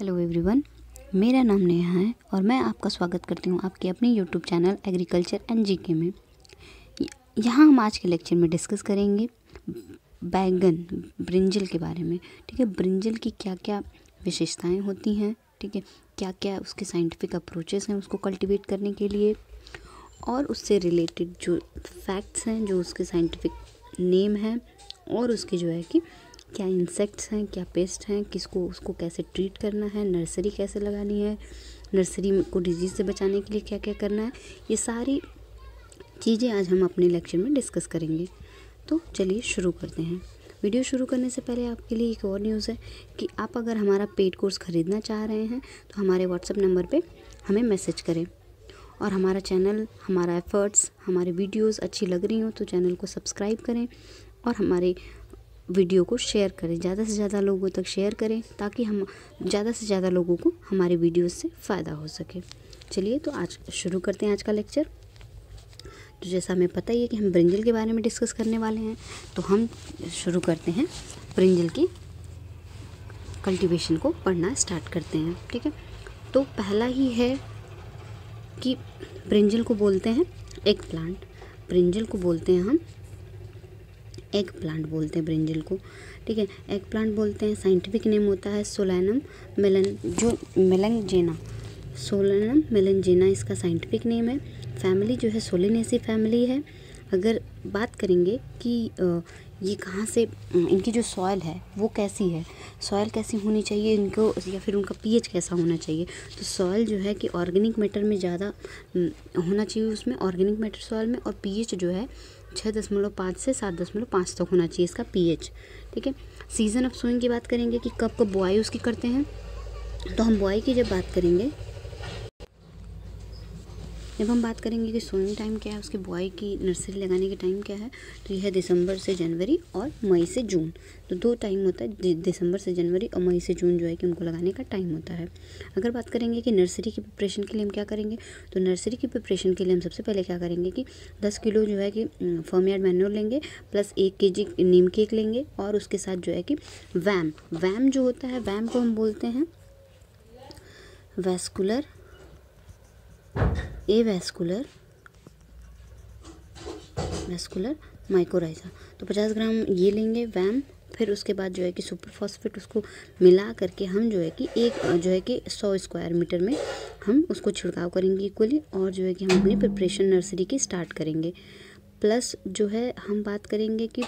Hello everyone मेरा नाम नेहा है और मैं आपका स्वागत करती हूँ आपके अपने YouTube channel agriculture N G के में यहाँ हम आज के लेक्चर में डिस्कस करेंगे बैगन ब्रिंजल के बारे में ठीक है ब्रिंजल की क्या क्या विशेषताएं होती हैं ठीक है क्या क्या उसके साइंटिफिक अप्रोचेस हैं उसको कल्टिवेट करने के लिए और उससे रिलेटेड जो फैक्ट्स हैं जो उसके साइंटिफिक नेम हैं और उसके जो है कि क्या इंसेक्ट्स हैं क्या पेस्ट हैं किसको उसको कैसे ट्रीट करना है नर्सरी कैसे लगानी है नर्सरी को डिजीज़ से बचाने के लिए क्या क्या करना है ये सारी चीज़ें आज हम अपने लेक्चर में डिस्कस करेंगे तो चलिए शुरू करते हैं वीडियो शुरू करने से पहले आपके लिए एक और न्यूज़ है कि आप अगर हमारा पेड कोर्स ख़रीदना चाह रहे हैं तो हमारे व्हाट्सअप नंबर पर हमें मैसेज करें और हमारा चैनल हमारा एफ़र्ट्स हमारे वीडियोज़ अच्छी लग रही हो तो चैनल को सब्सक्राइब करें और हमारे वीडियो को शेयर करें ज़्यादा से ज़्यादा लोगों तक शेयर करें ताकि हम ज़्यादा से ज़्यादा लोगों को हमारे वीडियो से फ़ायदा हो सके चलिए तो आज शुरू करते हैं आज का लेक्चर तो जैसा हमें पता ही है कि हम ब्रिंजल के बारे में डिस्कस करने वाले हैं तो हम शुरू करते हैं ब्रिंजल की कल्टिवेशन को पढ़ना स्टार्ट करते हैं ठीक है तो पहला ही है कि ब्रिंजल को बोलते हैं एक प्लांट ब्रिंजल को बोलते हैं हम एग प्लांट बोलते हैं ब्रिंजल को ठीक है एग प्लांट बोलते हैं साइंटिफिक नेम होता है सोलैनम मेलन जो मेलंगजेना सोलैनम मेलनजेना इसका साइंटिफिक नेम है फैमिली जो है सोलिनेसी फैमिली है अगर बात करेंगे कि ये कहाँ से इनकी जो सॉयल है वो कैसी है सॉयल कैसी होनी चाहिए इनको या फिर उनका पीएच कैसा होना चाहिए तो सॉयल जो है कि ऑर्गेनिक मैटर में ज़्यादा होना चाहिए उसमें ऑर्गेनिक मैटर सॉयल में और पीएच जो है छः दशमलव पाँच से सात दशमलव पाँच तक होना चाहिए इसका पीएच ठीक है सीज़न ऑफ सोइंग की बात करेंगे कि कब कब बुआई उसकी करते हैं तो हम बुआई की जब बात करेंगे जब हम बात करेंगे कि सोइंग टाइम क्या है उसके बुआई की नर्सरी लगाने के टाइम क्या है तो यह है दिसंबर से जनवरी और मई से जून तो दो टाइम होता है दिसंबर से जनवरी और मई से जून जो है कि उनको लगाने का टाइम होता है अगर बात करेंगे कि नर्सरी की प्रिपरेशन के लिए हम क्या करेंगे तो नर्सरी की प्रिपरेशन के लिए हम सबसे पहले क्या करेंगे कि दस किलो जो है कि फर्म यार्ड लेंगे प्लस एक के जी नीम केक लेंगे और उसके साथ जो है कि वैम वैम जो होता है वैम को हम बोलते हैं vesicular a vascular vascular mycorrhiza तो 50 ग्राम ये लेंगे वैम फिर उसके बाद जो है कि सुपर फॉस्फेट उसको मिला करके हम जो है कि एक जो है कि 100 स्क्वायर मीटर में हम उसको छिड़काव करेंगे इक्वली और जो है कि हम अपनी प्रिपरेशन नर्सरी की स्टार्ट करेंगे प्लस जो है हम बात करेंगे कि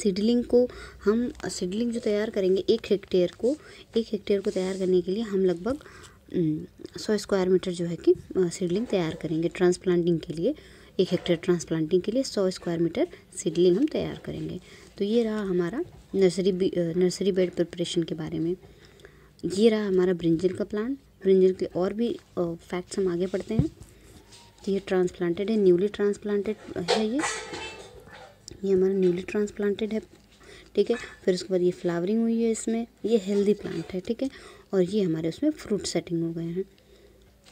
सीडलिंग को हम सीडलिंग जो तैयार करेंगे एक हेक्टेयर को एक हेक्टेयर को तैयार करने के लिए हम लगभग हम्म, सौ स्क्वायर मीटर जो है कि सीडलिंग तैयार करेंगे ट्रांसप्लांटिंग के लिए एक हेक्टेयर ट्रांसप्लांटिंग के लिए सौ स्क्वायर मीटर सीडलिंग हम तैयार करेंगे तो ये रहा हमारा नर्सरी नर्सरी बेड प्रिपरेशन के बारे में ये रहा हमारा ब्रिंजल का प्लांट ब्रिंजल के और भी फैक्ट्स हम आगे पढ़ते हैं तो ये ट्रांसप्लांटेड है न्यूली ट्रांसप्लांटेड है ये ये हमारा न्यूली ट्रांसप्लांटेड है ठीक है फिर उसके बाद ये फ्लावरिंग हुई है इसमें ये हेल्दी प्लांट है ठीक है और ये हमारे उसमें फ्रूट सेटिंग हो गए हैं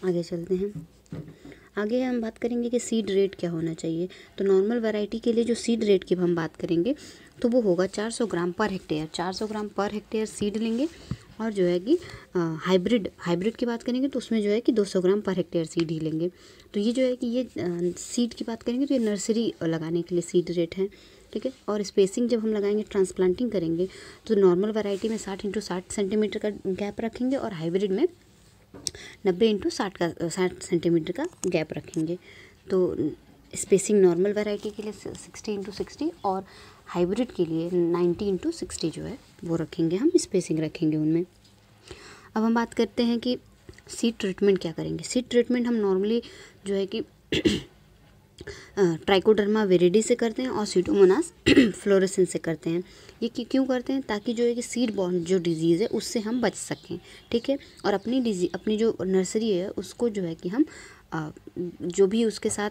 आगे चलते हैं आगे हम बात करेंगे कि सीड रेट क्या होना चाहिए तो नॉर्मल वैरायटी के लिए जो सीड रेट की हम बात करेंगे तो वो होगा 400 ग्राम पर हेक्टेयर 400 ग्राम पर हेक्टेयर सीड लेंगे और जो है कि हाइब्रिड हाइब्रिड की बात करेंगे तो उसमें जो है कि 200 ग्राम पर हेक्टेयर सीड ही लेंगे तो ये जो है कि ये सीड की बात करेंगे तो ये नर्सरी लगाने के लिए सीड रेट है ठीक है और स्पेसिंग जब हम लगाएंगे ट्रांसप्लांटिंग करेंगे तो नॉर्मल वैरायटी में साठ इंटू साठ सेंटीमीटर का गैप रखेंगे और हाइब्रिड में नब्बे इंटू साठ का साठ सेंटीमीटर का गैप रखेंगे तो स्पेसिंग नॉर्मल वैरायटी के लिए सिक्सटी इंटू सिक्सटी और हाइब्रिड के लिए नाइन्टी इंटू सिक्सटी जो है वो रखेंगे हम स्पेसिंग रखेंगे उनमें अब हम बात करते हैं कि सीड ट्रीटमेंट क्या करेंगे सीड ट्रीटमेंट हम नॉर्मली जो है कि ट्राइकोडर्मा वेरेडी से करते हैं और सीटोमोनास फ्लोरेसेंस से करते हैं ये क्यों करते हैं ताकि जो है कि सीड बॉन्ड जो डिजीज़ है उससे हम बच सकें ठीक है और अपनी डिजी अपनी जो नर्सरी है उसको जो है कि हम जो भी उसके साथ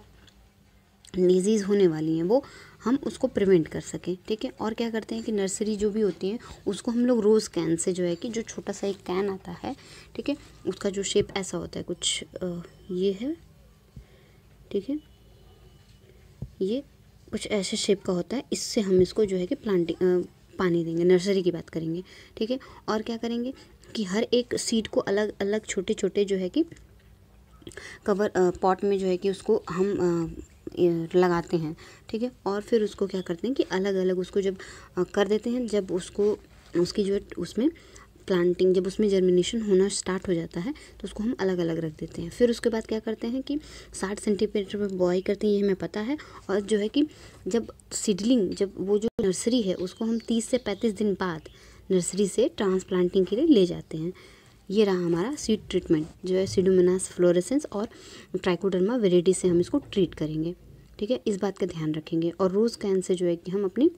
डिजीज़ होने वाली हैं वो हम उसको प्रिवेंट कर सकें ठीक है और क्या करते हैं कि नर्सरी जो भी होती है उसको हम लोग रोज़ कैन से जो है कि जो छोटा सा एक कैन आता है ठीक है उसका जो शेप ऐसा होता है कुछ ये है ठीक है ये कुछ ऐसे शेप का होता है इससे हम इसको जो है कि प्लांटिंग पानी देंगे नर्सरी की बात करेंगे ठीक है और क्या करेंगे कि हर एक सीड को अलग अलग छोटे छोटे जो है कि कवर पॉट में जो है कि उसको हम लगाते हैं ठीक है और फिर उसको क्या करते हैं कि अलग अलग उसको जब कर देते हैं जब उसको उसकी जो है उसमें प्लांटिंग जब उसमें जर्मिनेशन होना स्टार्ट हो जाता है तो उसको हम अलग अलग रख देते हैं फिर उसके बाद क्या करते हैं कि साठ सेंटीमीटर पर बॉई करते हैं ये हमें पता है और जो है कि जब सीडलिंग जब वो जो नर्सरी है उसको हम तीस से पैंतीस दिन बाद नर्सरी से ट्रांसप्लांटिंग के लिए ले जाते हैं ये रहा हमारा सीड ट्रीटमेंट जो है सीडोमनास फ्लोरेसेंस और ट्राइकोडर्मा वेरेटी से हम इसको ट्रीट करेंगे ठीक है इस बात का ध्यान रखेंगे और रोज़ कैन से जो है कि हम अपनी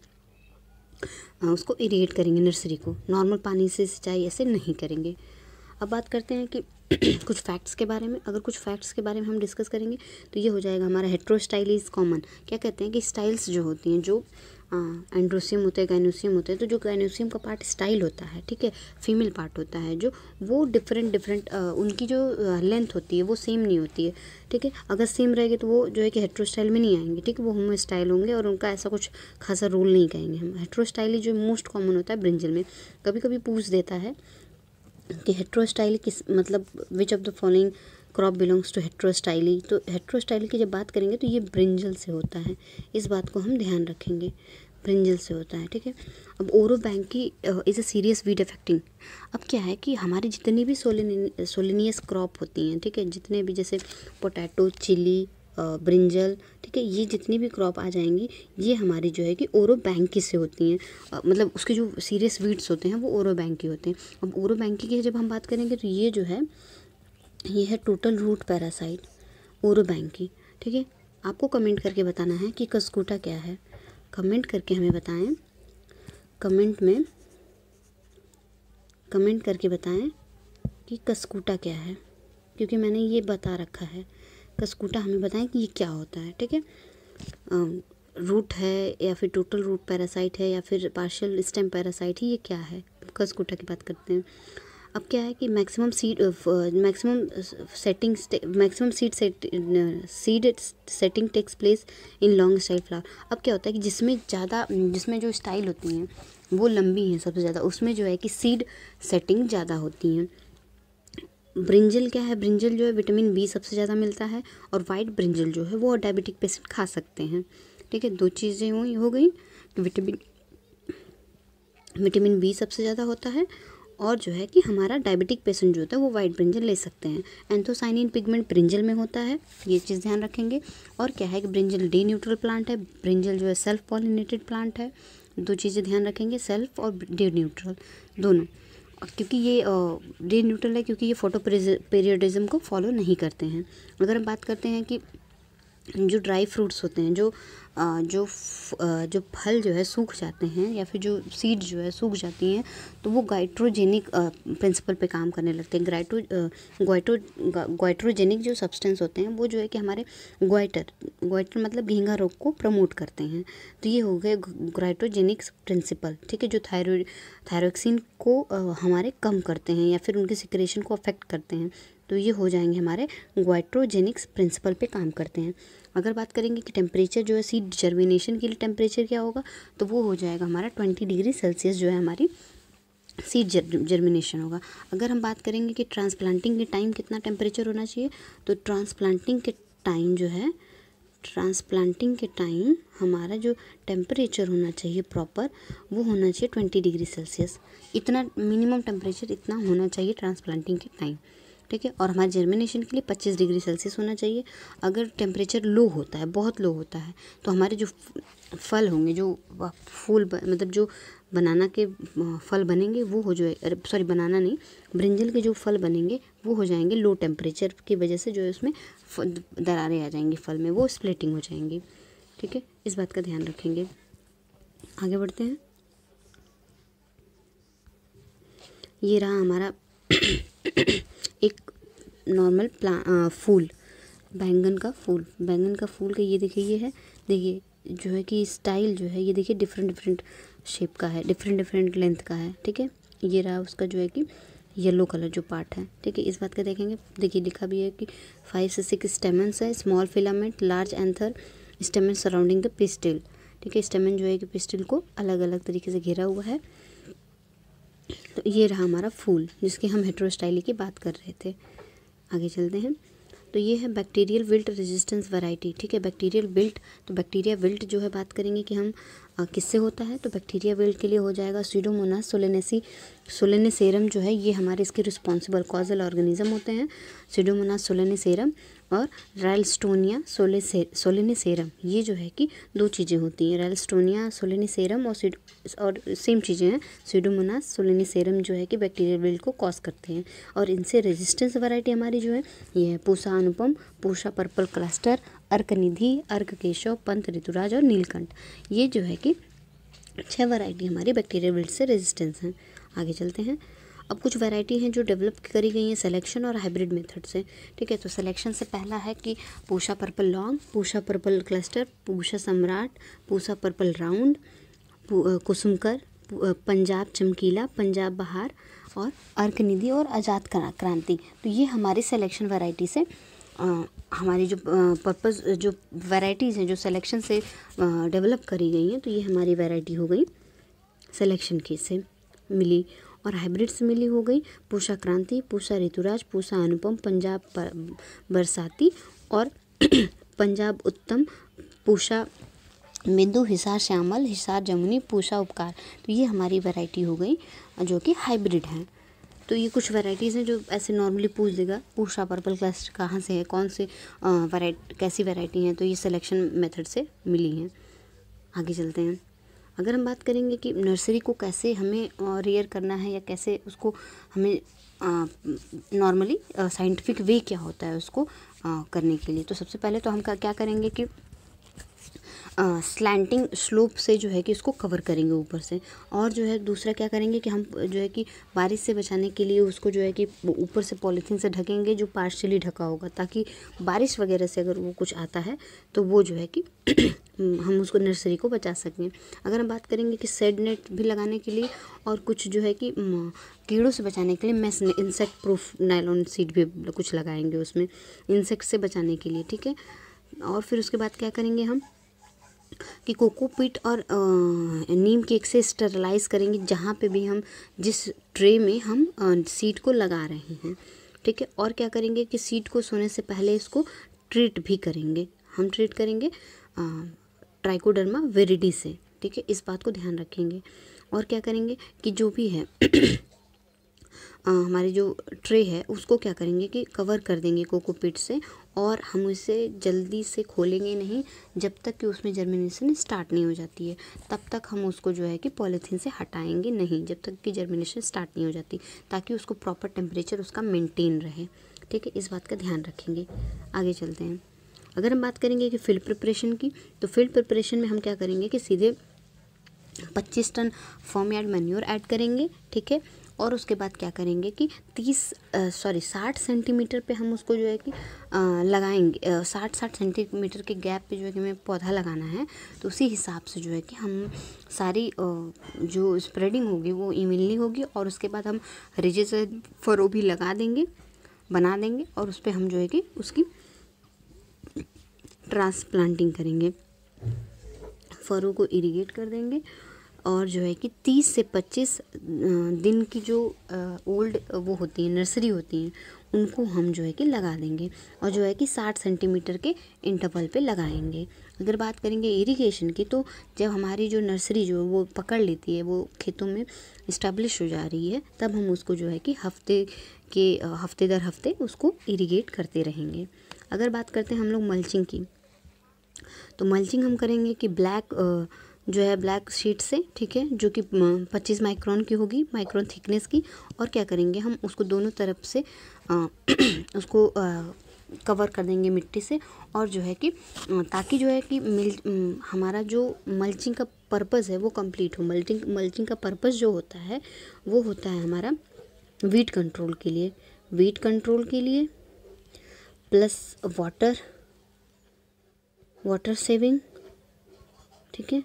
उसको इरीगेट करेंगे नर्सरी को नॉर्मल पानी से सिंचाई ऐसे नहीं करेंगे अब बात करते हैं कि कुछ फैक्ट्स के बारे में अगर कुछ फैक्ट्स के बारे में हम डिस्कस करेंगे तो ये हो जाएगा हमारा हेट्रो स्टाइल इज़ कॉमन क्या कहते हैं कि स्टाइल्स जो होती हैं जो एंड्रोसियम हाँ, होता है गाइनोसियम होता है तो जो गाइनोसियम का पार्ट स्टाइल होता है ठीक है फीमेल पार्ट होता है जो वो डिफरेंट डिफरेंट उनकी जो लेंथ होती है वो सेम नहीं होती है ठीक है अगर सेम रहेगी तो वो जो है कि हेट्रो स्टाइल में नहीं आएंगे ठीक है वो होमो स्टाइल होंगे और उनका ऐसा कुछ खासा रोल नहीं कहेंगे हम हेट्रो स्टाइल ही जो मोस्ट कॉमन होता है ब्रिंजल में कभी कभी पूछ देता है कि हेट्रो स्टाइल किस मतलब which of the following crop belongs to heterostyly तो हेट्रोस्टाइली की जब बात करेंगे तो ये ब्रिंजल से होता है इस बात को हम ध्यान रखेंगे ब्रिंजल से होता है ठीक है अब ओरो बैंक की is a serious weed affecting अब क्या है कि हमारी जितनी भी सोलिन सोलिनियस क्रॉप होती हैं ठीक है थीके? जितने भी जैसे पोटैटो चिली ब्रिंजल ठीक है ये जितनी भी क्रॉप आ जाएंगी ये हमारी जो है कि ओरो बैंकी से होती हैं मतलब उसके जो सीरियस वीड्स होते हैं वो ओरो बैंकी होते हैं अब ओरो बैंकी की जब हम बात करेंगे तो ये जो है ये है टोटल रूट पैरासाइट ओरो बैंकी ठीक है आपको कमेंट करके बताना है कि कस्कूटा क्या है कमेंट करके हमें बताएं कमेंट में कमेंट करके बताएं कि कस्कूटा क्या है क्योंकि मैंने ये बता रखा है कस्कूटा हमें बताएं कि ये क्या होता है ठीक है रूट है या फिर टोटल रूट पैरासाइट है या फिर पार्शियल स्टेम पैरासाइट है ये क्या है कस्कूटा की बात करते हैं अब क्या है कि maximum seed maximum setting maximum seed seed setting takes place in long style flower अब क्या होता है कि जिसमें ज़्यादा जिसमें जो स्टाइल होती हैं वो लंबी हैं सबसे ज़्यादा उसमें जो है कि सीड सेटिंग ज़्यादा होती हैं ब्रिंजल क्या है ब्रिंजल जो है विटामिन बी सबसे ज़्यादा मिलता है और वाइट ब्रिंजल जो है वो डायबिटिक पेशेंट खा सकते हैं ठीक है दो चीज़ें हुई हो गई विटामिन विटामिन बी सबसे ज़्यादा होता है और जो है कि हमारा डायबिटिक पेशेंट जो होता है वो वाइट ब्रिंजल ले सकते हैं एंथोसाइनिन पिगमेंट ब्रिंजल में होता है ये चीज़ ध्यान रखेंगे और क्या है कि ब्रिंजल डी न्यूट्रल प्लांट है ब्रिंजल जो है सेल्फ पॉलिनेटेड प्लांट है दो चीज़ें ध्यान रखेंगे सेल्फ और डी न्यूट्रल दोनों क्योंकि ये डी न्यूट्रल है क्योंकि ये फोटो पीरियडिज्म को फॉलो नहीं करते हैं अगर हम बात करते हैं कि जो ड्राई फ्रूट्स होते हैं जो जो जो फल जो है सूख जाते हैं या फिर जो सीड जो है सूख जाती हैं तो वो गाइट्रोजेनिक प्रिंसिपल पे काम करने लगते हैं ग्राइट्रो ग्वाइटो ग्वाइट्रोजेनिक जो सब्सटेंस होते हैं वो जो है कि हमारे ग्वाइटर ग्वाइटर मतलब घेंगा रोग को प्रमोट करते हैं तो ये हो गए ग्राइट्रोजेनिक प्रिंसिपल ठीक है जो थायरोड थायरोक्सिन को हमारे कम करते हैं या फिर उनके सिक्रेशन को अफेक्ट करते हैं तो ये हो जाएंगे हमारे ग्वाइट्रोजेनिक्स प्रिंसिपल पे काम करते हैं अगर बात करेंगे कि टेम्परेचर जो है सीड जर्मिनेशन के लिए टेम्परेचर क्या होगा तो वो हो जाएगा हमारा ट्वेंटी डिग्री सेल्सियस जो है हमारी सीड जर्मिनेशन होगा अगर हम बात करेंगे कि ट्रांसप्लांटिंग के टाइम कितना टेम्परेचर होना चाहिए तो ट्रांसप्लांटिंग के टाइम जो है ट्रांसप्लांटिंग के टाइम हमारा जो टेम्परेचर होना चाहिए प्रॉपर वो होना चाहिए ट्वेंटी डिग्री सेल्सियस इतना मिनिमम टेम्परेचर इतना होना चाहिए ट्रांसप्लांटिंग के टाइम ठीक है और हमारे जर्मिनेशन के लिए 25 डिग्री सेल्सियस होना चाहिए अगर टेम्परेचर लो होता है बहुत लो होता है तो हमारे जो फल होंगे जो फूल मतलब जो बनाना के फल बनेंगे वो हो जाए सॉरी बनाना नहीं ब्रिंजल के जो फल बनेंगे वो हो जाएंगे लो टेम्परेचर की वजह से जो है उसमें दरारें आ जाएंगी फल में वो स्प्लिटिंग हो जाएंगी ठीक है इस बात का ध्यान रखेंगे आगे बढ़ते हैं ये रहा हमारा एक नॉर्मल प्ला फूल बैंगन का फूल बैंगन का फूल का ये देखिए ये है देखिए जो है कि स्टाइल जो है ये देखिए डिफरेंट डिफरेंट शेप का है डिफरेंट डिफरेंट लेंथ का है ठीक है ये रहा उसका जो है कि येलो कलर जो पार्ट है ठीक है इस बात का देखेंगे देखिए लिखा भी है कि फाइव से सिक्स स्टेमेंस है small filament large anther stamen surrounding the pistil ठीक है स्टेमेंट जो है कि पिस्टिल को अलग अलग तरीके से घेरा हुआ है तो ये रहा हमारा फूल जिसकी हम हेट्रोस्टाइली की बात कर रहे थे आगे चलते हैं तो ये है बैक्टीरियल विल्ट रेजिस्टेंस वैरायटी ठीक है बैक्टीरियल विल्ट तो बैक्टीरिया विल्ट जो है बात करेंगे कि हम किससे होता है तो बैक्टीरिया विल्ट के लिए हो जाएगा सीडोमोना सोलेनेसी सोलेनेसेरम जो है ये हमारे इसके रिस्पॉन्सिबल कॉजल ऑर्गेनिज्म होते हैं सीडोमोना सोलेनेसेरम और रैलस्टोनिया सोले से, सेरम ये जो है कि दो चीज़ें होती हैं रैलस्टोनिया सोलेनिसेरम और सीड और सेम चीज़ें हैं सीडोमोनास सेरम जो है कि बैक्टीरियल बिल्ड को कॉज करते हैं और इनसे रेजिस्टेंस वैरायटी हमारी जो है ये है पूसा अनुपम पूषा पर्पल क्लस्टर अर्कनिधि अर्क केशव पंथ ऋतुराज और नीलकंठ ये जो है कि छः वैरायटी हमारी बैक्टीरियल बिल्ड से रेजिस्टेंस हैं आगे चलते हैं अब कुछ वैरायटी हैं जो डेवलप करी गई हैं सिलेक्शन और हाइब्रिड मेथड से ठीक है तो सिलेक्शन से पहला है कि Pusa purple long Pusa purple cluster Pusa Samrat Pusa purple round Kusumakar Punjab Chamkila Punjab बहार और अर्कनिधि और आज़ाद क्रांति तो ये हमारी सिलेक्शन वैरायटी से आ, हमारी जो पर्पज़ जो वैरायटीज़ हैं जो सिलेक्शन से डेवलप करी गई हैं तो ये हमारी वैरायटी हो गई सिलेक्शन की से मिली और हाइब्रिड्स मिली हो गई पूषा क्रांति पूषा ऋतुराज पूषा अनुपम पंजाब बरसाती और पंजाब उत्तम पूषा मिंदु हिसार श्यामल हिसार जमुनी पूषा उपकार तो ये हमारी वैरायटी हो गई जो कि हाइब्रिड हैं तो ये कुछ वैरायटीज़ हैं जो ऐसे नॉर्मली पूछ देगा पूषा पर्पल क्लस्टर कहाँ से है कौन से वैरायटी कैसी वैरायटी हैं तो ये सिलेक्शन मेथड से मिली हैं आगे चलते हैं अगर हम बात करेंगे कि नर्सरी को कैसे हमें रेयर करना है या कैसे उसको हमें नॉर्मली साइंटिफिक वे क्या होता है उसको आ, करने के लिए तो सबसे पहले तो हम क्या करेंगे कि स्लैंटिंग स्लोप से जो है कि उसको कवर करेंगे ऊपर से और जो है दूसरा क्या करेंगे कि हम जो है कि बारिश से बचाने के लिए उसको जो है कि ऊपर से पॉलीथीन से ढकेंगे जो पार्शली ढका होगा ताकि बारिश वगैरह से अगर वो कुछ आता है तो वो जो है कि हम उसको नर्सरी को बचा सकें अगर हम बात करेंगे कि सेड नेट भी लगाने के लिए और कुछ जो है कि कीड़ों से बचाने के लिए mesh insect proof nylon seed भी कुछ लगाएंगे उसमें इंसेक्ट से बचाने के लिए ठीक है और फिर उसके बाद क्या करेंगे हम कि कोकोपीट और नीम केक से स्टरलाइज करेंगे जहाँ पे भी हम जिस ट्रे में हम सीड को लगा रहे हैं ठीक है और क्या करेंगे कि सीड को सोने से पहले इसको ट्रीट भी करेंगे हम ट्रीट करेंगे ट्राइकोडर्मा वेरिडी से ठीक है इस बात को ध्यान रखेंगे और क्या करेंगे कि जो भी है हमारी जो ट्रे है उसको क्या करेंगे कि कवर कर देंगे कोकोपीट से और हम इसे जल्दी से खोलेंगे नहीं जब तक कि उसमें जर्मिनेशन स्टार्ट नहीं हो जाती है तब तक हम उसको जो है कि पॉलीथीन से हटाएंगे नहीं जब तक कि जर्मिनेशन स्टार्ट नहीं हो जाती ताकि उसको प्रॉपर टेम्परेचर उसका मेनटेन रहे ठीक है इस बात का ध्यान रखेंगे आगे चलते हैं अगर हम बात करेंगे कि फील्ड प्रिपरेशन की तो फील्ड प्रिपरेशन में हम क्या करेंगे कि सीधे पच्चीस ton farm yard manure add करेंगे ठीक है और उसके बाद क्या करेंगे कि तीस सॉरी साठ सेंटीमीटर पे हम उसको जो है कि आ, लगाएंगे साठ साठ सेंटीमीटर के गैप पे जो है कि हमें पौधा लगाना है तो उसी हिसाब से जो है कि हम सारी जो स्प्रेडिंग होगी वो इमिनली होगी और उसके बाद हम रिजेज फरो भी लगा देंगे बना देंगे और उस पर हम जो है कि उसकी ट्रांसप्लांटिंग करेंगे फरों को इरिगेट कर देंगे और जो है कि तीस से पच्चीस दिन की जो ओल्ड वो होती हैं नर्सरी होती हैं उनको हम जो है कि लगा देंगे और जो है कि साठ सेंटीमीटर के इंटरवल पे लगाएंगे अगर बात करेंगे इरिगेशन की तो जब हमारी जो नर्सरी जो है वो पकड़ लेती है वो खेतों में इस्टेब्लिश हो जा रही है तब हम उसको जो है कि हफ्ते के हफ्ते दर हफ्ते उसको इरीगेट करते रहेंगे अगर बात करते हैं हम लोग मल्चिंग की तो मल्चिंग हम करेंगे कि ब्लैक आ, जो है ब्लैक शीट से ठीक है जो कि 25 माइक्रोन की होगी माइक्रोन थिकनेस की और क्या करेंगे हम उसको दोनों तरफ से आ, उसको आ, कवर कर देंगे मिट्टी से और जो है कि ताकि जो है कि मिल हमारा जो मल्चिंग का पर्पज़ है वो कंप्लीट हो मल्टिंग मल्चिंग का पर्पज़ जो होता है वो होता है हमारा वीट कंट्रोल के लिए वीट कंट्रोल के लिए प्लस वाटर वाटर सेविंग ठीक है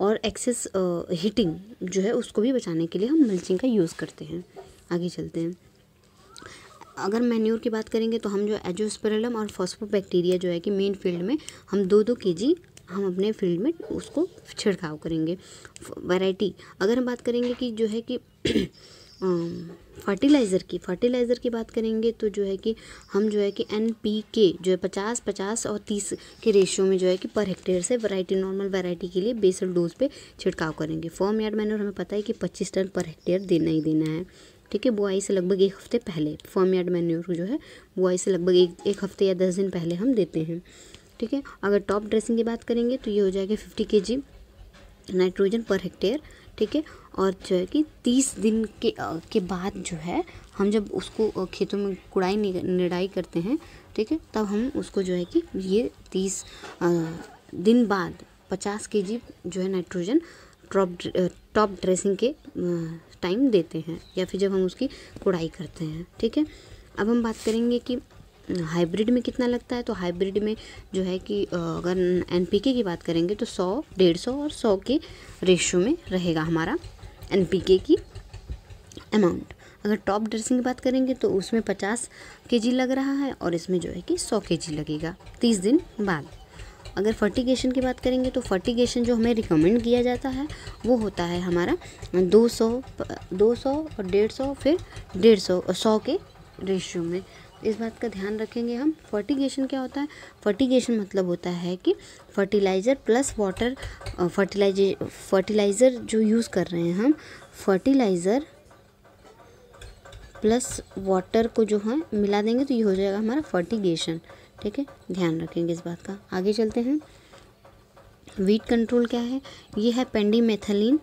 और एक्सेस हीटिंग जो है उसको भी बचाने के लिए हम मल्चिंग का यूज़ करते हैं आगे चलते हैं अगर मैन्योर की बात करेंगे तो हम जो एजोस्पेरलम और फॉस्फोबैक्टीरिया जो है कि मेन फील्ड में हम दो दो के जी हम अपने फील्ड में उसको छिड़काव करेंगे वैरायटी अगर हम बात करेंगे कि जो है कि फर्टिलाइज़र की फर्टिलाइज़र की बात करेंगे तो जो है कि हम जो है कि एन पी के जो है पचास पचास और तीस के रेशियो में जो है कि पर हेक्टेयर से वैरायटी नॉर्मल वैरायटी के लिए बेसल डोज पे छिड़काव करेंगे फॉर्म यार्ड मैनर हमें पता है कि पच्चीस टन पर हेक्टेयर देना ही देना है ठीक है बुआई से लगभग एक हफ्ते पहले फॉर्म यार्ड मैन्योर जो है बुआई से लगभग एक एक हफ्ते या दस दिन पहले हम देते हैं ठीक है अगर टॉप ड्रेसिंग की बात करेंगे तो ये हो जाएगा फिफ्टी के जी नाइट्रोजन पर हेक्टेयर ठीक है और जो है कि तीस दिन के के बाद जो है हम जब उसको खेतों में कुड़ाई निराई करते हैं ठीक है तब हम उसको जो है कि ये तीस दिन बाद पचास के जी जो है नाइट्रोजन टॉप टॉप ड्रेसिंग के टाइम देते हैं या फिर जब हम उसकी कुड़ाई करते हैं ठीक है अब हम बात करेंगे कि हाइब्रिड में कितना लगता है तो हाइब्रिड में जो है कि अगर एन की बात करेंगे तो सौ डेढ़ सौ और सौ के रेशो में रहेगा हमारा एन की अमाउंट अगर टॉप ड्रेसिंग की बात करेंगे तो उसमें पचास के लग रहा है और इसमें जो है कि सौ के लगेगा तीस दिन बाद अगर फर्टिगेशन की बात करेंगे तो फर्टिगेशन जो हमें रिकमेंड किया जाता है वो होता है हमारा 200 200 और 150 फिर 150 सौ के रेशियो में इस बात का ध्यान रखेंगे हम फर्टिगेशन क्या होता है फर्टिगेशन मतलब होता है कि fertiliser plus water fertilise fertiliser जो यूज़ कर रहे हैं हम फर्टिलाइज़र प्लस वाटर को जो है मिला देंगे तो ये हो जाएगा हमारा फर्टिगेशन ठीक है ध्यान रखेंगे इस बात का आगे चलते हैं वीट कंट्रोल क्या है ये है पेंडी मेथलिन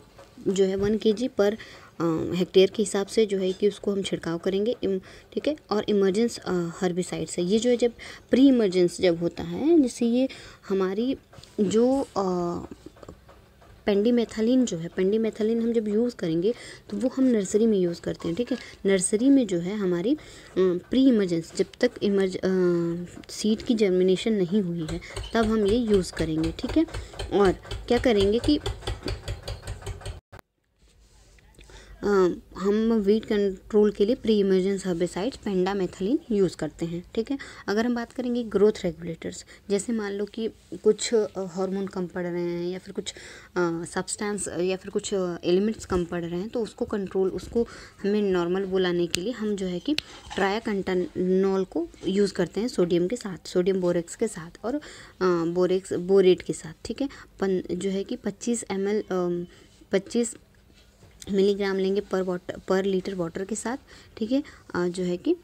जो है वन के जी पर हेक्टेयर के हिसाब से जो है कि उसको हम छिड़काव करेंगे ठीक है और इमरजेंस हर्बिसाइड से ये जो है जब प्री इमरजेंस जब होता है जैसे ये हमारी जो पेंडी पेंडीमेथालिन जो है पेंडीमेथालिन हम जब यूज़ करेंगे तो वो हम नर्सरी में यूज़ करते हैं ठीक है नर्सरी में जो है हमारी प्री इमरजेंस जब तक इमरज सीड की जर्मिनेशन नहीं हुई है तब हम ये यूज़ करेंगे ठीक है और क्या करेंगे कि हम वीट कंट्रोल के लिए pre emergence herbicides pendimethalin use करते हैं ठीक है अगर हम बात करेंगे ग्रोथ रेगुलेटर्स जैसे मान लो कि कुछ हार्मोन कम पड़ रहे हैं या फिर कुछ सब्सटेंस या फिर कुछ एलिमेंट्स कम पड़ रहे हैं तो उसको कंट्रोल उसको हमें नॉर्मल बुलाने के लिए हम जो है कि ट्रायाकंटानोल को यूज़ करते हैं सोडियम के साथ सोडियम बोरेक्स के साथ और बोरेक्स बोरेट के साथ ठीक है पन जो है कि पच्चीस एम एल पच्चीस मिलीग्राम लेंगे पर वाटर पर लीटर वाटर के साथ ठीक है जो है कि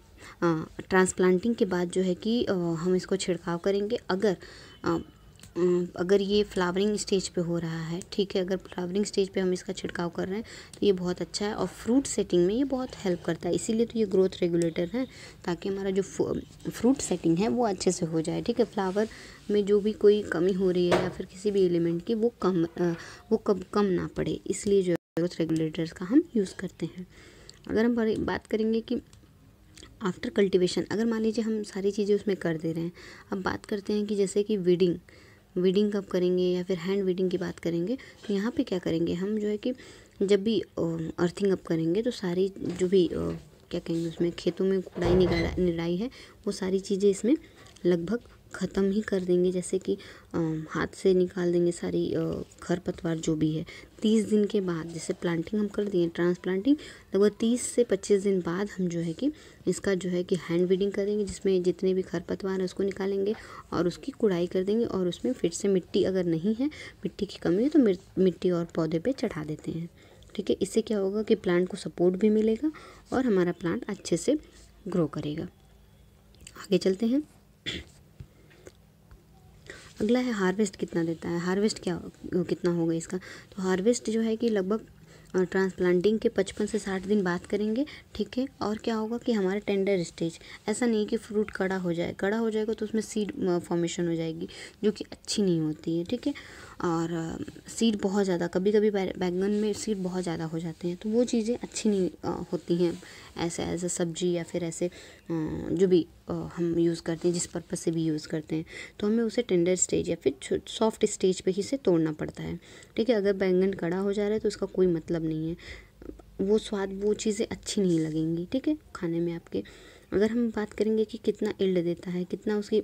ट्रांसप्लांटिंग के बाद जो है कि हम इसको छिड़काव करेंगे अगर अगर ये फ्लावरिंग स्टेज पे हो रहा है ठीक है अगर फ्लावरिंग स्टेज पे हम इसका छिड़काव कर रहे हैं तो ये बहुत अच्छा है और फ्रूट सेटिंग में ये बहुत हेल्प करता है इसीलिए तो ये ग्रोथ रेगुलेटर है ताकि हमारा जो फ्रूट सेटिंग है वो अच्छे से हो जाए ठीक है फ्लावर में जो भी कोई कमी हो रही है या फिर किसी भी एलिमेंट की वो कम वो कब कम ना पड़े इसलिए जो उस रेगुलेटर्स का हम यूज़ करते हैं अगर हम बात करेंगे कि आफ्टर कल्टीवेशन अगर मान लीजिए हम सारी चीज़ें उसमें कर दे रहे हैं अब बात करते हैं कि जैसे कि वीडिंग वीडिंग कब करेंगे या फिर हैंड वीडिंग की बात करेंगे तो यहाँ पे क्या करेंगे हम जो है कि जब भी अर्थिंग अप करेंगे तो सारी जो भी क्या कहेंगे उसमें खेतों में कुड़ाई निगाई निराई है वो सारी चीज़ें इसमें लगभग ख़त्म ही कर देंगे जैसे कि हाथ से निकाल देंगे सारी खरपतवार जो भी है तीस दिन के बाद जैसे प्लांटिंग हम कर दिए ट्रांसप्लांटिंग लगभग तीस से पच्चीस दिन बाद हम जो है कि इसका जो है कि हैंड वीडिंग करेंगे जिसमें जितने भी खरपतवार है उसको निकालेंगे और उसकी कुड़ाई कर देंगे और उसमें फिर से मिट्टी अगर नहीं है मिट्टी की कमी है तो मिट्टी और पौधे पर चढ़ा देते हैं ठीक है इससे क्या होगा कि प्लांट को सपोर्ट भी मिलेगा और हमारा प्लांट अच्छे से ग्रो करेगा आगे चलते हैं अगला है हार्वेस्ट कितना देता है हार्वेस्ट क्या कितना होगा इसका तो हार्वेस्ट जो है कि लगभग ट्रांसप्लांटिंग के पचपन से साठ दिन बात करेंगे ठीक है और क्या होगा कि हमारे टेंडर स्टेज ऐसा नहीं कि फ्रूट कड़ा हो जाए कड़ा हो जाएगा तो उसमें सीड फॉर्मेशन हो जाएगी जो कि अच्छी नहीं होती है ठीक है और सीड बहुत ज़्यादा कभी कभी बैंगन में सीड बहुत ज़्यादा हो जाते हैं तो वो चीज़ें अच्छी नहीं होती हैं ऐसे एज अ सब्जी या फिर ऐसे जो भी हम यूज़ करते हैं जिस पर्पज़ से भी यूज़ करते हैं तो हमें उसे टेंडर स्टेज या फिर सॉफ्ट स्टेज पे ही से तोड़ना पड़ता है ठीक है अगर बैंगन कड़ा हो जा रहा है तो उसका कोई मतलब नहीं है वो स्वाद वो चीज़ें अच्छी नहीं लगेंगी ठीक है खाने में आपके अगर हम बात करेंगे कि कितना इल्ड देता है कितना उसकी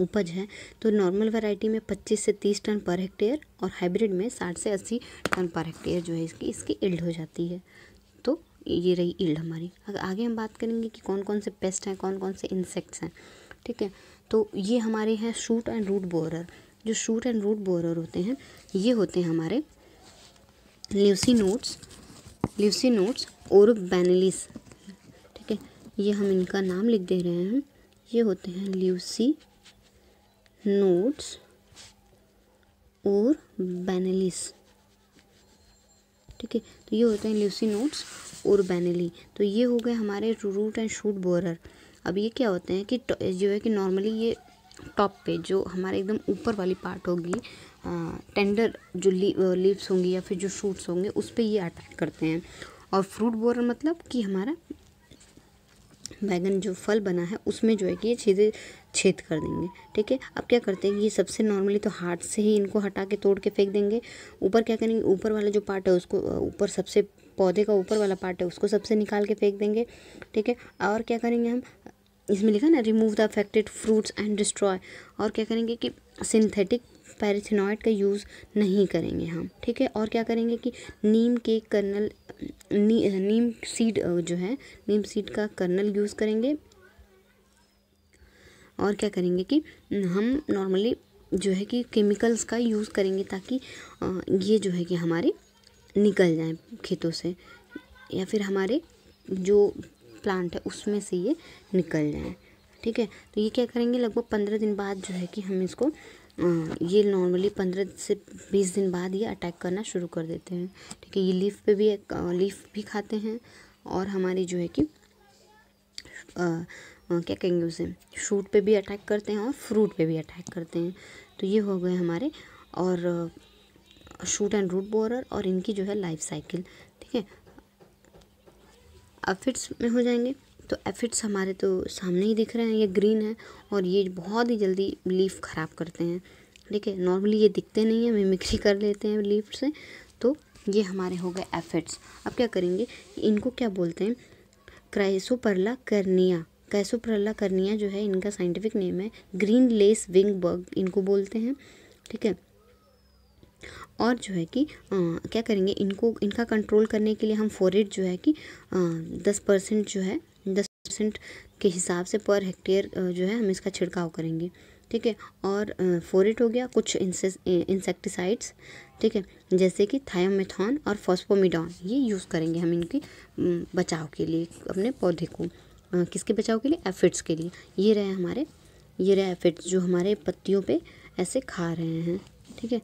उपज है तो नॉर्मल वैरायटी में 25 से 30 टन पर हेक्टेयर और हाइब्रिड में 60 से 80 टन पर हेक्टेयर जो है इसकी इसकी इल्ड हो जाती है तो ये रही इल्ड हमारी अगर आगे हम बात करेंगे कि कौन कौन से पेस्ट हैं कौन कौन से इंसेक्ट्स हैं ठीक है तो ये हमारे हैं शूट एंड रूट बोरर जो शूट एंड रूट बोरर होते हैं ये होते हैं हमारे ल्यूसी नोट्स ल्यूसी नोट्स और बैनलिस ठीक है ये हम इनका नाम लिख दे रहे हैं ये होते हैं ल्यूसी नोट्स और बैनलिस ठीक है तो ये होते हैं ल्यूसी नोट्स और बैनली तो ये हो गए हमारे रूट एंड शूट बोरर अब ये क्या होते हैं कि जो है कि नॉर्मली ये टॉप पे जो हमारे एकदम ऊपर वाली पार्ट होगी टेंडर जो लीव्स होंगी या फिर जो शूट्स होंगे उस पर ये अटैक करते हैं और फ्रूट बोरर मतलब कि हमारा बैगन जो फल बना है उसमें जो है कि ये छेदे छेद कर देंगे ठीक है अब क्या करते हैं ये सबसे नॉर्मली तो हाथ से ही इनको हटा के तोड़ के फेंक देंगे ऊपर क्या करेंगे ऊपर वाला जो पार्ट है उसको ऊपर सबसे पौधे का ऊपर वाला पार्ट है उसको सबसे निकाल के फेंक देंगे ठीक है और क्या करेंगे हम इसमें लिखा ना remove the affected fruits and destroy और क्या करेंगे कि सिंथेटिक पैरिथिनॉइड का यूज़ नहीं करेंगे हम ठीक है और क्या करेंगे कि नीम के कर्नल नी, नीम सीड जो है नीम सीड का कर्नल यूज़ करेंगे और क्या करेंगे कि हम नॉर्मली जो है कि केमिकल्स का यूज़ करेंगे ताकि ये जो है कि हमारे निकल जाए खेतों से या फिर हमारे जो प्लांट है उसमें से ये निकल जाए ठीक है तो ये क्या करेंगे लगभग पंद्रह दिन बाद जो है कि हम इसको ये नॉर्मली पंद्रह से बीस दिन बाद ये अटैक करना शुरू कर देते हैं ठीक है ये लीफ पे भी लीफ भी खाते हैं और हमारी जो है कि आ, क्या कहेंगे उसे शूट पे भी अटैक करते हैं और फ्रूट पे भी अटैक करते हैं तो ये हो गए हमारे और शूट एंड रूट बोरर और इनकी जो है लाइफ साइकिल ठीक है अब फिट्स में हो जाएंगे तो एफिड्स हमारे तो सामने ही दिख रहे हैं ये ग्रीन है और ये बहुत ही जल्दी लीफ ख़राब करते हैं ठीक है नॉर्मली ये दिखते नहीं हैं मिमिक्री कर लेते हैं लीफ से तो ये हमारे हो गए एफिड्स अब क्या करेंगे इनको क्या बोलते हैं क्राइसोपरला करनिया कैसोप्रला करनिया जो है इनका साइंटिफिक नेम है ग्रीन लेस विंग बर्ग इनको बोलते हैं ठीक है और जो है कि आ, क्या करेंगे इनको इनका कंट्रोल करने के लिए हम फोरेट जो है कि आ, दस परसेंट जो है परसेंट के हिसाब से पर हेक्टेयर जो है हम इसका छिड़काव करेंगे ठीक है और फोरेट हो गया कुछ इंसेक्टिसाइड्स ठीक है जैसे कि थायोमेथॉन और फॉस्फोमिडॉन ये यूज़ करेंगे हम इनकी बचाव के लिए अपने पौधे को किसके बचाव के लिए एफिड्स के लिए ये रहे हमारे ये रहे एफिड्स जो हमारे पत्तियों पे ऐसे खा रहे हैं ठीक है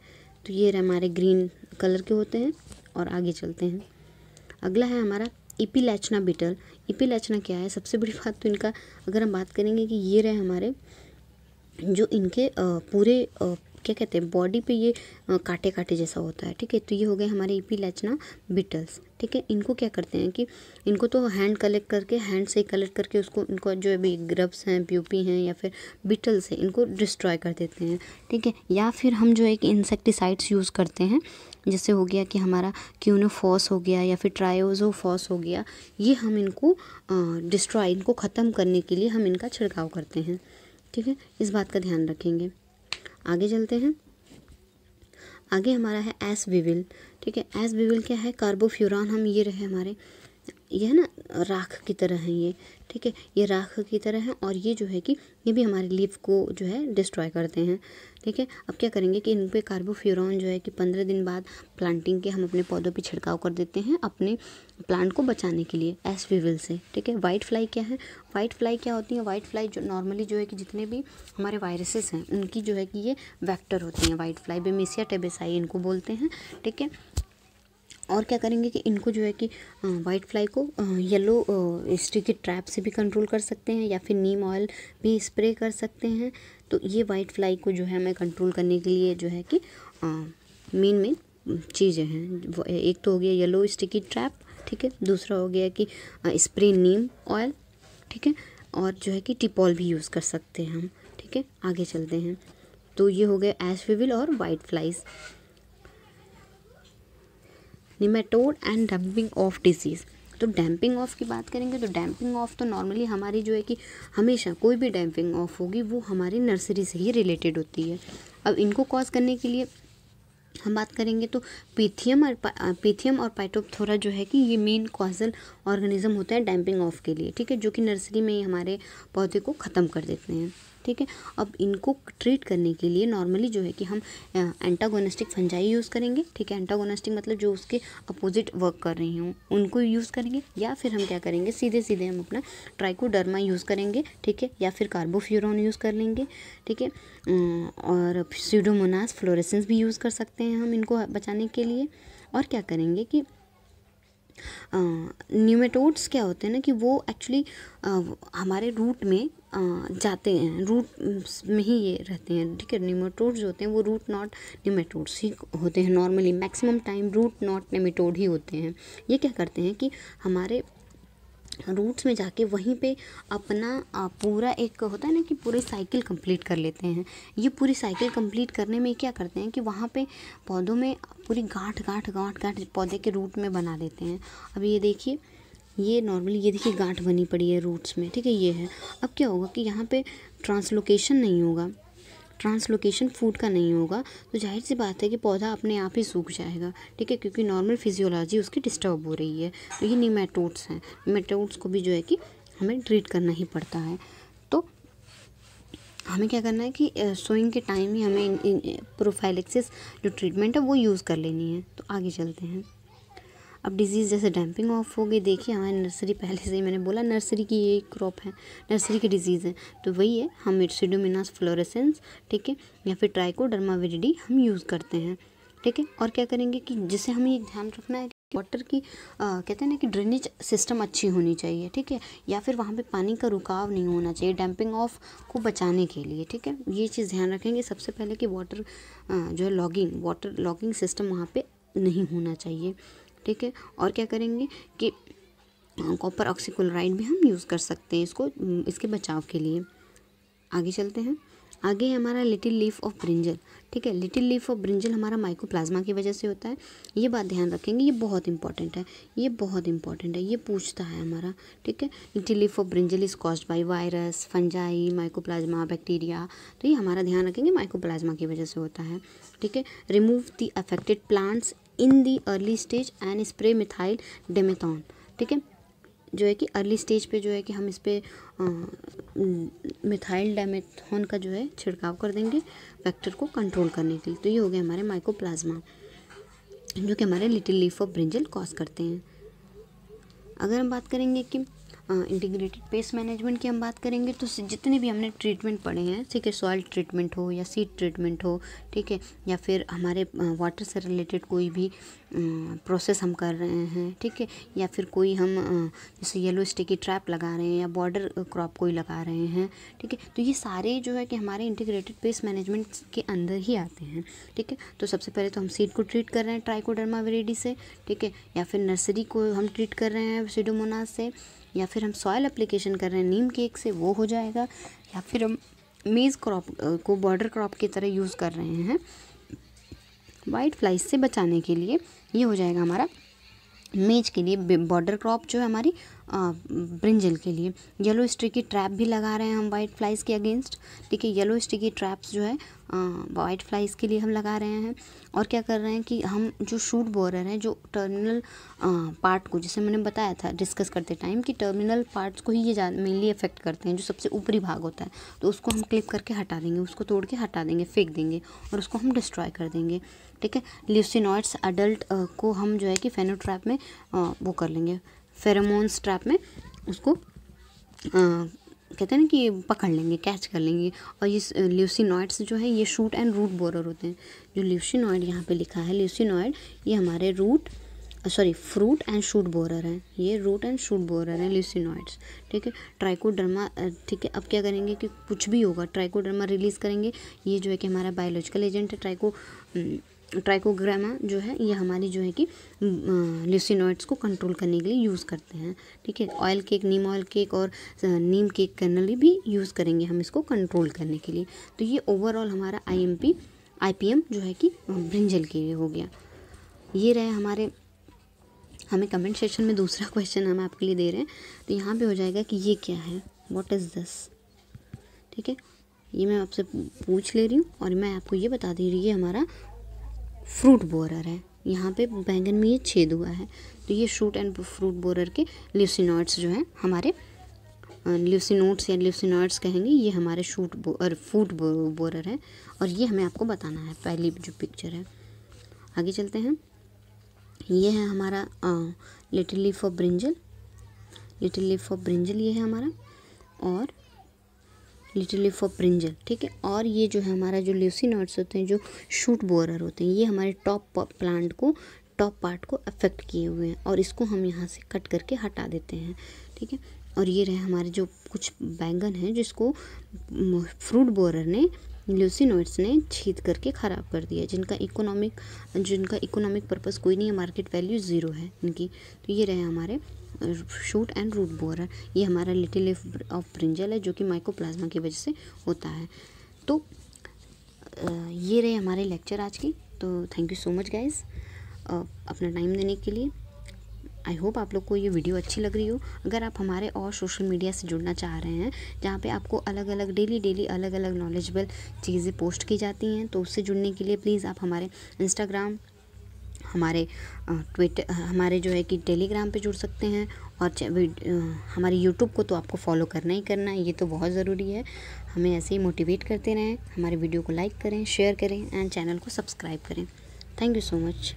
तो ये रहे हमारे ग्रीन कलर के होते हैं और आगे चलते हैं अगला है हमारा लैचना बीटल ईपी लचना क्या है सबसे बड़ी बात तो इनका अगर हम बात करेंगे कि ये रहे हमारे जो इनके पूरे क्या कहते हैं बॉडी पे ये काटे काटे जैसा होता है ठीक है तो ये हो गए हमारे ईपी लचना बिटल्स ठीक है इनको क्या करते हैं कि इनको तो हैंड कलेक्ट करके हैंड से कलेक्ट करके उसको इनको जो अभी ग्रब्स हैं प्यूपी हैं या फिर बिटल्स हैं इनको डिस्ट्रॉय कर देते हैं ठीक है या फिर हम जो एक इंसेक्टिसाइड्स यूज़ करते हैं जैसे हो गया कि हमारा क्यूनोफॉस हो गया या फिर ट्रायोजो फॉस हो गया ये हम इनको डिस्ट्रॉय इनको ख़त्म करने के लिए हम इनका छिड़काव करते हैं ठीक है इस बात का ध्यान रखेंगे आगे चलते हैं आगे हमारा है एस विविल ठीक है एस विविल क्या है कार्बोफ्यूरान हम ये रहे हमारे यह है ना राख की तरह है ये ठीक है ये राख की तरह है और ये जो है कि ये भी हमारे लीफ को जो है डिस्ट्रॉय करते हैं ठीक है अब क्या करेंगे कि इन पर कार्बोफ्यूरॉन जो है कि पंद्रह दिन बाद प्लांटिंग के हम अपने पौधों पे छिड़काव कर देते हैं अपने प्लांट को बचाने के लिए एसवीविल से ठीक है वाइट फ्लाई क्या है वाइट फ्लाई क्या होती है वाइट फ्लाई जो नॉर्मली जो है कि जितने भी हमारे वायरसेस हैं उनकी जो है कि ये वैक्टर होती हैं वाइट फ्लाई बेमेसिया टेबेसाई इनको बोलते हैं ठीक है और क्या करेंगे कि इनको जो है कि वाइट फ्लाई को येलो स्टिक ट्रैप से भी कंट्रोल कर सकते हैं या फिर नीम ऑयल भी स्प्रे कर सकते हैं तो ये वाइट फ्लाई को जो है हमें कंट्रोल करने के लिए जो है कि मेन मेन चीज़ें हैं एक तो हो गया येलो स्टिकी ट्रैप ठीक है दूसरा हो गया कि स्प्रे नीम ऑयल ठीक है और जो है कि टिपॉल भी यूज़ कर सकते हैं हम ठीक है आगे चलते हैं तो ये हो गया एश विविल और white flies nematode and damping off disease तो डैम्पिंग ऑफ की बात करेंगे तो डैम्पिंग ऑफ तो नॉर्मली हमारी जो है कि हमेशा कोई भी डैम्पिंग ऑफ होगी वो हमारी नर्सरी से ही रिलेटेड होती है अब इनको कॉज करने के लिए हम बात करेंगे तो पीथियम और पीथियम और पाइटोपथोरा जो है कि ये मेन कॉजल ऑर्गेनिज्म होता है डैम्पिंग ऑफ के लिए ठीक है जो कि नर्सरी में ही हमारे पौधे को ख़त्म कर देते हैं ठीक है अब इनको ट्रीट करने के लिए नॉर्मली जो है कि हम एंटागोनिस्टिक फंजाई यूज़ करेंगे ठीक है एंटागोनिस्टिक मतलब जो उसके अपोजिट वर्क कर रही हूँ उनको यूज़ करेंगे या फिर हम क्या करेंगे सीधे सीधे हम अपना ट्राइकोडर्मा यूज़ करेंगे ठीक है या फिर कार्बोफ्यूरोन यूज़ कर लेंगे ठीक है और सीडोमोनास फ्लोरेसेंस भी यूज़ कर सकते हैं हम इनको बचाने के लिए और क्या करेंगे कि न्यूमेटोड्स क्या होते हैं ना कि वो एक्चुअली हमारे रूट में जाते हैं रूट में ही ये रहते हैं ठीक है न्यूमेटोड्स जो होते हैं वो रूट नॉट न्यूमेटोड्स ही होते हैं normally maximum time root knot nematode ही होते हैं ये क्या करते हैं कि हमारे रूट्स में जाके वहीं पे अपना पूरा एक होता है ना कि पूरी साइकिल कंप्लीट कर लेते हैं ये पूरी साइकिल कंप्लीट करने में क्या करते हैं कि वहाँ पे पौधों में पूरी गांठ गांठ गांठ गांठ पौधे के रूट में बना देते हैं अब ये देखिए ये नॉर्मली ये देखिए गांठ बनी पड़ी है रूट्स में ठीक है ये है अब क्या होगा कि यहाँ पर ट्रांसलोकेशन नहीं होगा ट्रांसलोकेशन फूड का नहीं होगा तो जाहिर सी बात है कि पौधा अपने आप ही सूख जाएगा ठीक है क्योंकि नॉर्मल फिजियोलॉजी उसकी डिस्टर्ब हो रही है तो ये नीमेटोड्स हैं निमेटोड्स को भी जो है कि हमें ट्रीट करना ही पड़ता है तो हमें क्या करना है कि सोइंग के टाइम ही हमें प्रोफाइलेक्सिस जो ट्रीटमेंट है वो यूज़ कर लेनी है तो आगे चलते हैं अब डिजीज़ जैसे डैम्पिंग ऑफ हो गई देखिए हमारे नर्सरी पहले से ही मैंने बोला नर्सरी की ये क्रॉप है नर्सरी की डिजीज़ है तो वही है हम इट्सिडोमिनास फ्लोरेसेंस ठीक है या फिर ट्राइकोडर्मा विरिडी हम यूज़ करते हैं ठीक है और क्या करेंगे कि जिसे हमें ये ध्यान रखना है वाटर की आ, कहते हैं ना कि ड्रेनेज सिस्टम अच्छी होनी चाहिए ठीक है या फिर वहाँ पे पानी का रुकाव नहीं होना चाहिए डैम्पिंग ऑफ को बचाने के लिए ठीक है ये चीज़ ध्यान रखेंगे सबसे पहले कि वाटर जो है लॉगिंग वाटर लॉगिंग सिस्टम वहाँ पे नहीं होना चाहिए ठीक है और क्या करेंगे कि कॉपर हाँ, ऑक्सीक्लोराइड भी हम यूज़ कर सकते हैं इसको इसके बचाव के लिए आगे चलते हैं आगे हमारा लिटिल लीफ ऑफ ब्रिंजल ठीक है लिटिल लीफ ऑफ ब्रिंजल हमारा माइकोप्लाज्मा की वजह से होता है ये बात ध्यान रखेंगे ये बहुत इंपॉर्टेंट है ये बहुत इंपॉर्टेंट है ये पूछता है हमारा ठीक है little leaf of brinjal is cause by virus fungi mycoplasma bacteria तो ये हमारा ध्यान रखेंगे माइकोप्लाज्मा की वजह से होता है ठीक है remove the affected plants in the early stage and spray methyl demeton ठीक है जो है कि अर्ली स्टेज पे जो है कि हम इस पर मिथाइल डेमेथॉन का जो है छिड़काव कर देंगे फैक्टर को कंट्रोल करने के लिए तो ये हो गया हमारे माइकोप्लाज्मा जो कि हमारे little leaf of brinjal cause करते हैं अगर हम बात करेंगे कि इंटीग्रेटेड पेस्ट मैनेजमेंट की हम बात करेंगे तो जितने भी हमने ट्रीटमेंट पढ़े हैं ठीक है सॉइल ट्रीटमेंट हो या सीड ट्रीटमेंट हो ठीक है या फिर हमारे वाटर से रिलेटेड कोई भी प्रोसेस हम कर रहे हैं ठीक है या फिर कोई हम जैसे येलो स्टिकी ट्रैप लगा रहे हैं या बॉर्डर क्रॉप कोई लगा रहे हैं ठीक है तो ये सारे जो है कि हमारे इंटीग्रेटेड पेस्ट मैनेजमेंट के अंदर ही आते हैं ठीक है तो सबसे पहले तो हम सीड को ट्रीट कर रहे हैं ट्राइकोडर्मा वेरेडी से ठीक है या फिर नर्सरी को हम ट्रीट कर रहे हैं सीडोमोनास से या फिर हम सॉयल अप्लीकेशन कर रहे हैं नीम केक से वो हो जाएगा या फिर हम मेज़ क्रॉप को बॉर्डर क्रॉप की तरह यूज़ कर रहे हैं वाइट फ्लाइज से बचाने के लिए ये हो जाएगा हमारा मेज के लिए बॉर्डर क्रॉप जो है हमारी ब्रिंजल के लिए येलो स्टिकी ट्रैप भी लगा रहे हैं हम वाइट फ्लाइज़ के अगेंस्ट ठीक है येलो स्टिकी ट्रैप्स जो है वाइट फ्लाइज़ के लिए हम लगा रहे हैं और क्या कर रहे हैं कि हम जो शूट बोरर हैं जो टर्मिनल पार्ट को जैसे मैंने बताया था डिस्कस करते टाइम कि टर्मिनल पार्ट्स को ही ये मेनली इफेक्ट करते हैं जो सबसे ऊपरी भाग होता है तो उसको हम क्लिप करके हटा देंगे उसको तोड़ के हटा देंगे फेंक देंगे और उसको हम डिस्ट्रॉय कर देंगे ठीक है लिवसिनॉइड्स अडल्ट को हम जो है कि फेनोट्रैप में वो कर लेंगे फेरोमोन्स ट्रैप में उसको आ, कहते हैं ना कि पकड़ लेंगे कैच कर लेंगे और ये ल्यूसिनॉइड्स जो है ये शूट एंड रूट बोरर होते हैं जो ल्यूसिनॉइड यहाँ पे लिखा है ल्यूसिनॉइड ये हमारे root sorry fruit and shoot borer हैं ये रूट एंड शूट बोरर हैं ल्यूसिनॉइड्स ठीक है ट्राइकोडर्मा ठीक है अब क्या करेंगे कि कुछ भी होगा ट्राइकोडर्मा रिलीज़ करेंगे ये जो है कि हमारा बायोलॉजिकल एजेंट है ट्राइको ट्राइकोग्रामा जो है ये हमारी जो है कि लिसिनॉइड्स को कंट्रोल करने के लिए यूज़ करते हैं ठीक है oil cake neem oil cake और नीम केक कर्नल भी यूज़ करेंगे हम इसको कंट्रोल करने के लिए तो ये ओवरऑल हमारा आईएमपी आईपीएम जो है कि ब्रिंजल के लिए हो गया ये रहे हमारे हमें कमेंट सेक्शन में दूसरा क्वेश्चन हम आपके लिए दे रहे हैं तो यहाँ पर हो जाएगा कि ये क्या है वॉट इज़ दस ठीक है ये मैं आपसे पूछ ले रही हूँ और मैं आपको ये बता दे रही है हमारा फ्रूट बोरर है यहाँ पे बैंगन में ये छेद हुआ है तो ये शूट एंड फ्रूट बोरर के ल्यूसिनॉइड्स जो हैं हमारे ल्यूसिनोट्स या ल्यूसिनॉइड्स कहेंगे ये हमारे शूट बोर फ्रूट बोरर है और ये हमें आपको बताना है पहली जो पिक्चर है आगे चलते हैं ये है हमारा little leaf of brinjal little leaf of brinjal ये है हमारा और लिटिल लीफ ऑफ प्रिंजल ठीक है और ये जो है हमारा जो ल्यूसीनट्स होते हैं जो शूट बोरर होते हैं ये हमारे टॉप प्लांट को टॉप पार्ट को अफेक्ट किए हुए हैं और इसको हम यहाँ से कट करके हटा देते हैं ठीक है और ये रहे हमारे जो कुछ बैंगन हैं जिसको फ्रूट बोरर ने ल्यूसिनोइड्स ने छीद करके ख़राब कर दिया जिनका इकोनॉमिक जिनका इकोनॉमिक पर्पज़ कोई नहीं है मार्केट वैल्यू ज़ीरो है इनकी तो ये रहे हमारे शूट एंड रूट बोरर ये हमारा लिटिल लिफ ऑफ ब्रिंजल है जो कि माइकोप्लाज्मा की वजह से होता है तो ये रहे हमारे लेक्चर आज की तो thank you so much guys अपना टाइम देने के लिए आई होप आप लोग को ये वीडियो अच्छी लग रही हो अगर आप हमारे और सोशल मीडिया से जुड़ना चाह रहे हैं जहाँ पे आपको अलग अलग डेली डेली अलग अलग नॉलेजेबल चीज़ें पोस्ट की जाती हैं तो उससे जुड़ने के लिए प्लीज़ आप हमारे इंस्टाग्राम हमारे ट्विटर हमारे जो है कि टेलीग्राम पे जुड़ सकते हैं और हमारे यूट्यूब को तो आपको फॉलो करना ही करना है ये तो बहुत ज़रूरी है हमें ऐसे ही मोटिवेट करते रहें हमारे वीडियो को लाइक करें शेयर करें एंड चैनल को सब्सक्राइब करें थैंक यू सो मच